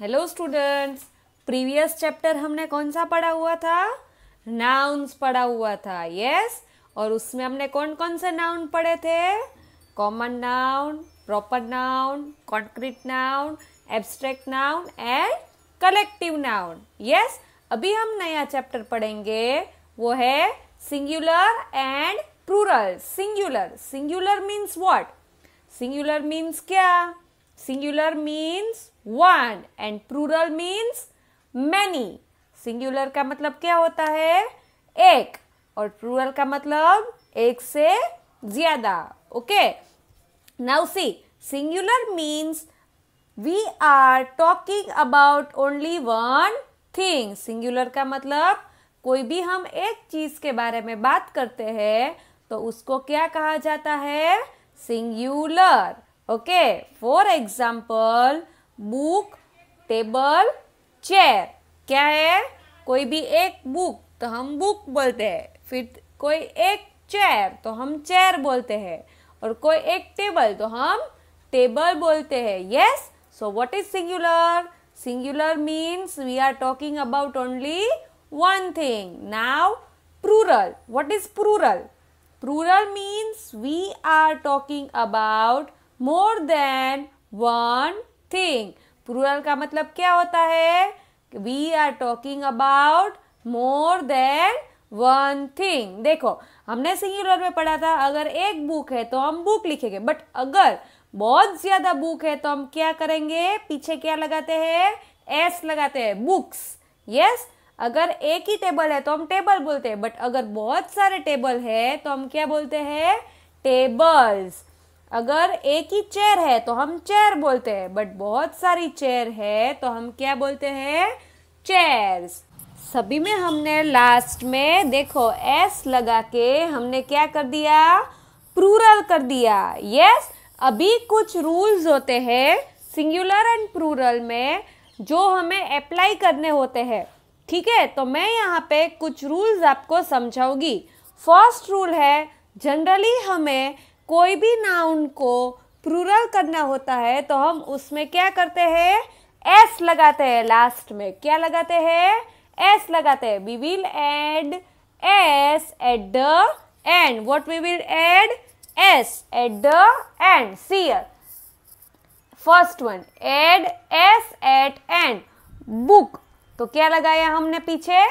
Hello students previous chapter हमने कौन सा पढ़ा हुआ था नाउन्स पढ़ा हुआ था यस और उसमें हमने कौन कौन से नाउन पढ़े थे common noun proper noun concrete noun abstract noun and collective noun yes अभी हम नया चैप्टर पढ़ेंगे वो है singular and plural singular singular means what singular means क्या singular means one and plural means many singular का मतलब क्या होता है एक और plural का मतलब एक से ज्यादा okay now see singular means we are talking about only one thing singular का मतलब कोई भी हम एक चीज के बारे में बात करते हैं तो उसको क्या कहा जाता है singular okay for example book table chair क्या है कोई भी एक बुक तो हम बुक बोलते हैं फिर कोई एक चेयर तो हम चेयर बोलते हैं और कोई एक टेबल तो हम टेबल बोलते हैं yes so what is singular singular means we are talking about only one thing now plural what is plural plural means we are talking about more than one thing plural का मतलब क्या होता है we are talking about more than one thing देखो हमने singular में पढ़ा था अगर एक बुक है तो हम बुक लिखेंगे बट अगर बहुत ज्यादा बुक है तो हम क्या करेंगे पीछे क्या लगाते हैं एस लगाते हैं बुक्स यस अगर एक ही टेबल है तो हम टेबल बोलते हैं बट अगर बहुत सारे टेबल है तो हम क्या बोलते हैं टेबल्स अगर एक ही चेयर है तो हम चेयर बोलते हैं बट बहुत सारी चेयर है तो हम क्या बोलते हैं चेयर्स सभी में हमने लास्ट में देखो एस लगा के हमने क्या कर दिया प्रूरल कर दिया यस अभी कुछ रूल्स होते हैं सिंगुलर एंड प्रूरल में जो हमें अप्लाई करने होते हैं ठीक है तो मैं यहाँ पे कुछ रूल्स आपको समझाऊंगी फर्स्ट रूल है जनरली हमें कोई भी नाउन को प्रूरल करना होता है तो हम उसमें क्या करते हैं एस लगाते हैं लास्ट में क्या लगाते हैं एस लगाते हैं we will add S at the end what we will add S at the end see here first one add S at end book तो क्या लगाया हमने पीछे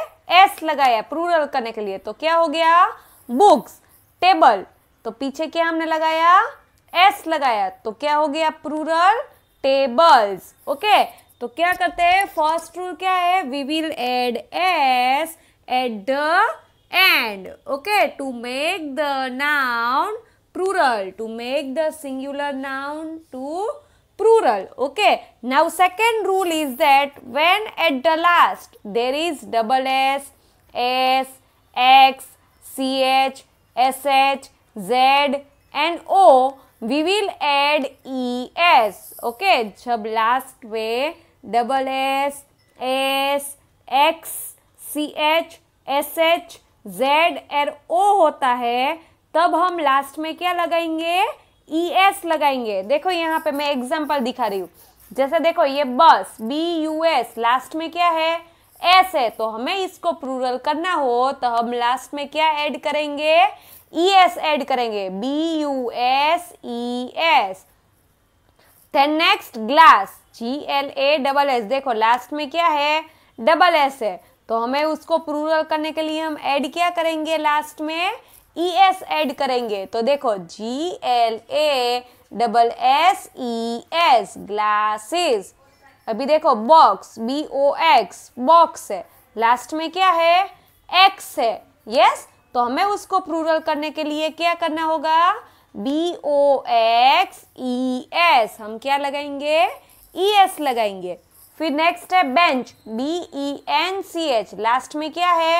एस लगाया प्रूरल करने के लिए तो क्या हो गया बुक्स टेबल तो पीछे क्या हमने लगाया एस लगाया तो क्या हो गया प्रूरल टेबल्स ओके तो क्या करते हैं फर्स्ट रूल क्या है we will add S at the end okay to make the noun plural to make the singular noun to plural okay now second rule is that when at the last there is double S S X C H S H Z and O, we will add e S. Okay, जब last में double S, S, X, C H S H Z or O होता है तब हम last में क्या लगाएंगे ई e S लगाएंगे देखो यहाँ पे मैं एग्जाम्पल दिखा रही हूँ जैसे देखो ये बस बी यू एस लास्ट में क्या है एस है तो हमें इसको प्रूरल करना हो तो हम लास्ट में क्या ऐड करेंगे ई एस एड करेंगे B U S E S then next glass G L A double S देखो लास्ट में क्या है डबल एस है तो हमें उसको प्रूरल करने के लिए हम ऐड क्या करेंगे लास्ट में ई एस एड करेंगे तो देखो G L A double S E S glasses अभी देखो box B O X box है लास्ट में क्या है एक्स है यस yes? तो हमें उसको प्रूरल करने के लिए क्या करना होगा B O X E S हम क्या लगाएंगे ई e एस लगाएंगे फिर नेक्स्ट है bench B E N C H last में क्या है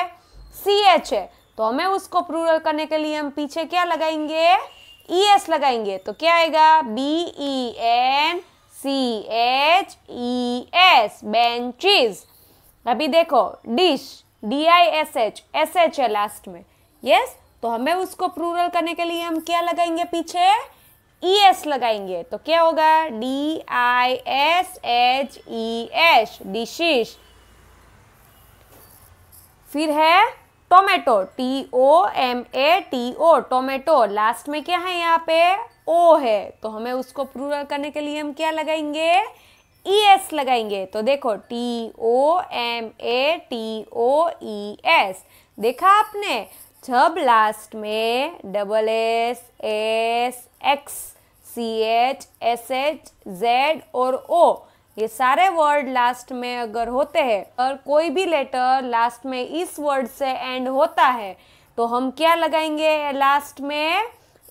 सी एच है तो हमें उसको प्रूरल करने के लिए हम पीछे क्या लगाएंगे ई e एस लगाएंगे तो क्या आएगा B E N C H E S benches अभी देखो dish D I S H S H है लास्ट में यस तो हमें उसको प्रूरल करने के लिए हम क्या लगाएंगे पीछे ई e एस लगाएंगे तो क्या होगा D I S H E S dishes फिर है tomato T O M A T O tomato last में क्या है यहाँ पे ओ है तो हमें उसको प्रूरल करने के लिए हम क्या लगाएंगे ई e एस लगाएंगे तो देखो T O M A T O E S देखा आपने जब लास्ट में double S S X C H S H Z और ओ ये सारे वर्ड लास्ट में अगर होते हैं और कोई भी लेटर लास्ट में इस वर्ड से एंड होता है तो हम क्या लगाएंगे लास्ट में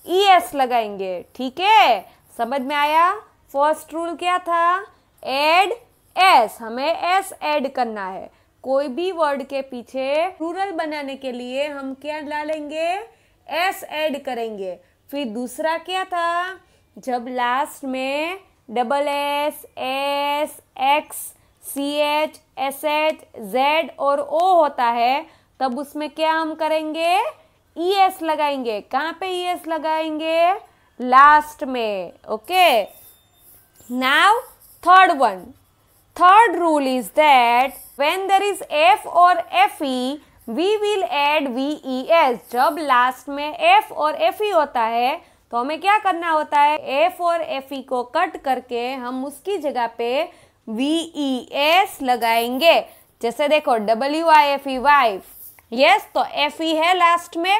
ई e एस लगाएंगे ठीक है समझ में आया फर्स्ट रूल क्या था एड एस हमें एस एड करना है कोई भी वर्ड के पीछे रूरल बनाने के लिए हम क्या डालेंगे एस एड करेंगे फिर दूसरा क्या था जब लास्ट में double S S X C H S H Z और ओ होता है तब उसमें क्या हम करेंगे ई e एस लगाएंगे कहाँ पे ई e एस लगाएंगे लास्ट में okay now third one Third rule is that when there is F or Fe, we will add VES. जब लास्ट में F और Fe होता है तो हमें क्या करना होता है F और Fe को कट करके हम उसकी जगह पे VES लगाएंगे जैसे देखो W I F E wife yes तो एफ ई है लास्ट में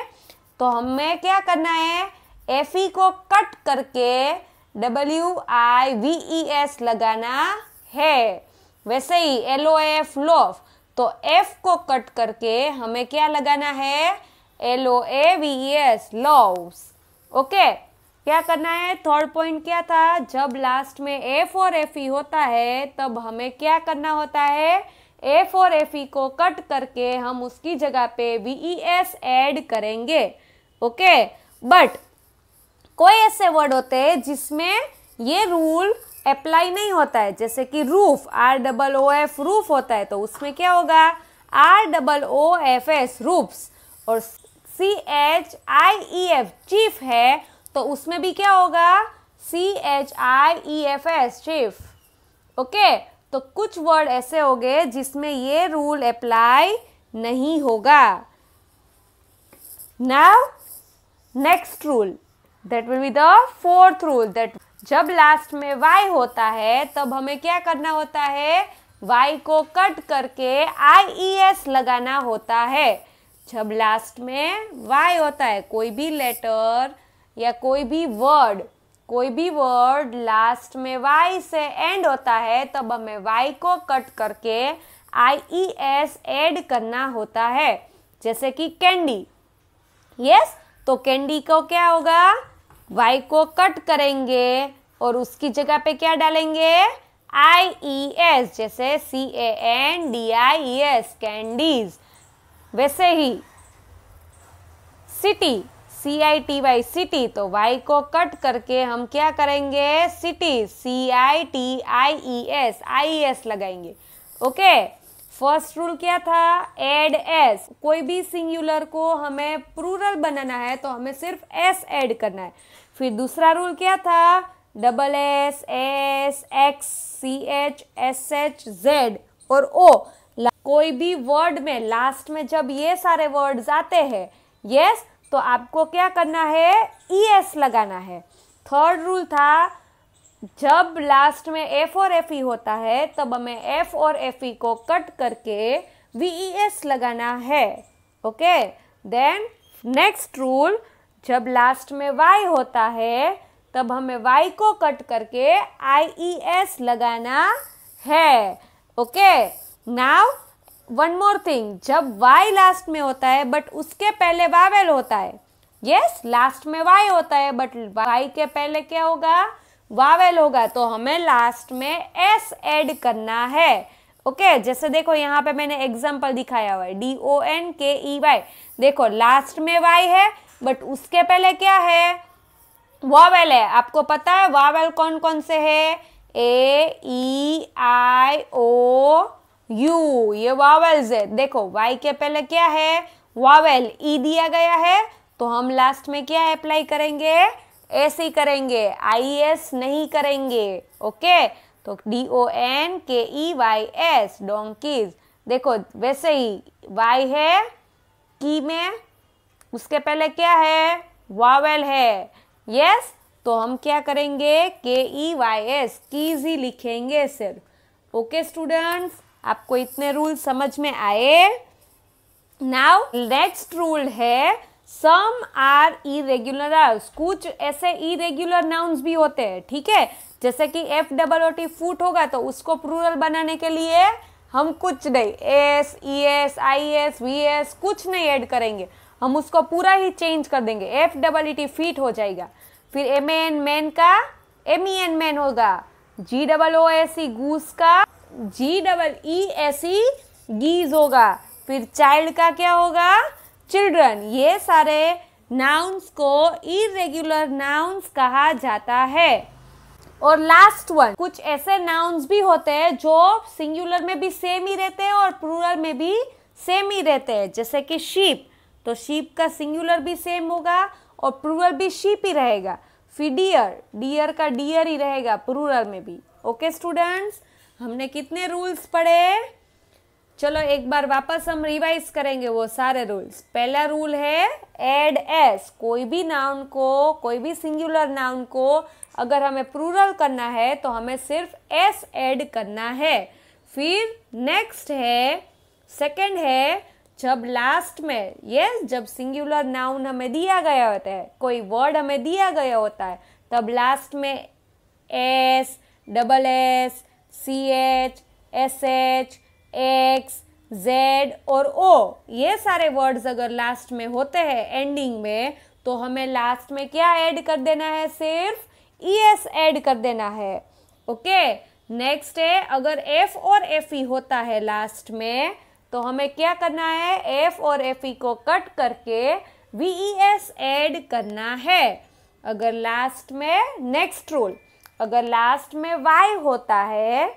तो हमें क्या करना है एफ ई को कट करके W I V E S लगाना है वैसे ही एल ओ एफ लोफ तो एफ को कट करके हमें क्या लगाना है L O A V S loaves okay क्या करना है थर्ड पॉइंट क्या था जब लास्ट में एफ और एफ ई e होता है तब हमें क्या करना होता है एफ और एफ ई e को कट करके हम उसकी जगह पे वी ई एस एड करेंगे ओके बट कोई ऐसे वर्ड होते हैं जिसमें ये रूल अप्लाई नहीं होता है जैसे कि roof R double O F roof होता है तो उसमें क्या होगा R double O F S roofs और C H I E F chief है तो उसमें भी क्या होगा C H I E F S chiefs okay तो कुछ वर्ड ऐसे हो गए जिसमें ये रूल अप्लाई नहीं होगा now next rule that will be the fourth rule that जब लास्ट में y होता है तब हमें क्या करना होता है y को कट करके एस e लगाना होता है जब लास्ट में y होता है कोई भी लेटर या कोई भी वर्ड कोई भी वर्ड लास्ट में y से एंड होता है तब हमें y को कट करके एस ऐड e करना होता है जैसे कि कैंडी यस yes? तो कैंडी को क्या होगा वाई को कट करेंगे और उसकी जगह पे क्या डालेंगे आई ई एस जैसे C A N D I S candies वैसे ही city C I T Y city तो वाई को कट करके हम क्या करेंगे city C I T I E S I E S लगाएंगे ओके फर्स्ट रूल क्या था एड एस कोई भी सिंगुलर को हमें प्रूरल बनाना है तो हमें सिर्फ एस एड करना है फिर दूसरा रूल क्या था double S S X C H S H Z और ओ कोई भी वर्ड में लास्ट में जब ये सारे वर्ड्स आते हैं यस तो आपको क्या करना है ई e एस लगाना है थर्ड रूल था जब लास्ट में एफ और एफ ई e होता है तब हमें एफ और एफ ई e को कट करके वी ई एस लगाना है ओके देन नेक्स्ट रूल जब लास्ट में वाई होता है तब हमें वाई को कट करके आई ई एस लगाना है okay now one more thing जब वाई लास्ट में होता है बट उसके पहले वावेल होता है यस yes, लास्ट में वाई होता है बट वाई के पहले क्या होगा वावेल होगा तो हमें लास्ट में एस एड करना है ओके okay, जैसे देखो यहाँ पे मैंने एग्जाम्पल दिखाया हुआ है D O N K E Y देखो लास्ट में वाई है बट उसके पहले क्या है वावेल है आपको पता है वावेल कौन कौन से है ए ई आई ओ यू ये वावेल्स है देखो वाई के पहले क्या है वावेल ई e दिया गया है तो हम लास्ट में क्या अप्लाई करेंगे ऐसे ही करेंगे आई एस e नहीं करेंगे ओके तो D O N K E Y S donkey's देखो वैसे ही वाई है की में उसके पहले क्या है वावेल है यस तो हम क्या करेंगे K E Y S keys ही लिखेंगे सिर्फ ओके स्टूडेंट्स आपको इतने रूल समझ में आए नाउ नेक्स्ट रूल है सम आर इरेग्युलर नाउन्स कुछ ऐसे इरेग्युलर नाउन्स भी होते हैं ठीक है जैसे कि F double O T foot होगा तो उसको प्रूरल बनाने के लिए हम कुछ नहीं S E S I S V S कुछ नहीं ऐड करेंगे हम उसको पूरा ही चेंज कर देंगे F double E T feet हो जाएगा फिर एम एन मैन का एम ई एन मैन होगा G double O S E goose का G double E S E गीज होगा फिर चाइल्ड का क्या होगा चिल्ड्रन ये सारे नाउन्स को इरेग्युलर नाउन्स कहा जाता है और लास्ट वन कुछ ऐसे नाउन्स भी होते हैं जो सिंगुलर में भी सेम ही रहते हैं और प्लूरल में भी सेम ही रहते हैं जैसे कि शीप तो शीप का सिंगुलर भी सेम होगा और प्रूरल भी शीप ही रहेगा फिर डियर डियर का डियर ही रहेगा प्रूरल में भी ओके okay, स्टूडेंट्स हमने कितने रूल्स पढ़े चलो एक बार वापस हम रिवाइज करेंगे वो सारे रूल्स पहला रूल है एड एस कोई भी नाउन को कोई भी सिंगुलर नाउन को अगर हमें प्रूरल करना है तो हमें सिर्फ एस एड करना है फिर नेक्स्ट है सेकंड है जब लास्ट में ये जब सिंगुलर नाउन हमें दिया गया होता है कोई वर्ड हमें दिया गया होता है तब लास्ट में S double S C H S H X Z और ओ ये सारे वर्ड्स अगर लास्ट में होते हैं एंडिंग में तो हमें लास्ट में क्या ऐड कर देना है सिर्फ ई एस एड कर देना है ओके नेक्स्ट है अगर एफ और एफ ई e होता है लास्ट में तो हमें क्या करना है एफ और एफ ई e को कट करके वी ई एस एड करना है अगर लास्ट में नेक्स्ट रूल अगर लास्ट में वाई होता है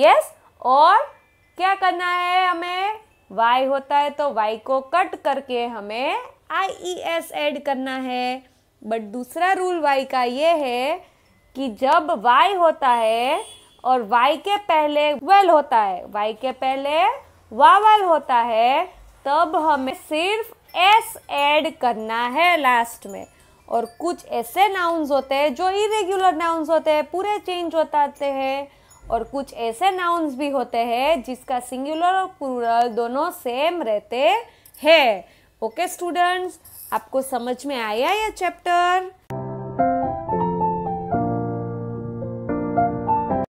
यस और क्या करना है हमें y होता है तो y को कट करके हमें आई ई एस एड करना है बट दूसरा रूल y का ये है कि जब y होता है और y के पहले वेल होता है y के पहले वावल होता है तब हमें सिर्फ एस ऐड करना है लास्ट में और कुछ ऐसे नाउन्स होते हैं जो इरेगुलर नाउन्स होते हैं पूरे चेंज होते हैं और कुछ ऐसे नाउन्स भी होते हैं जिसका सिंगुलर और प्लूरल दोनों सेम रहते हैं ओके स्टूडेंट्स आपको समझ में आया यह चैप्टर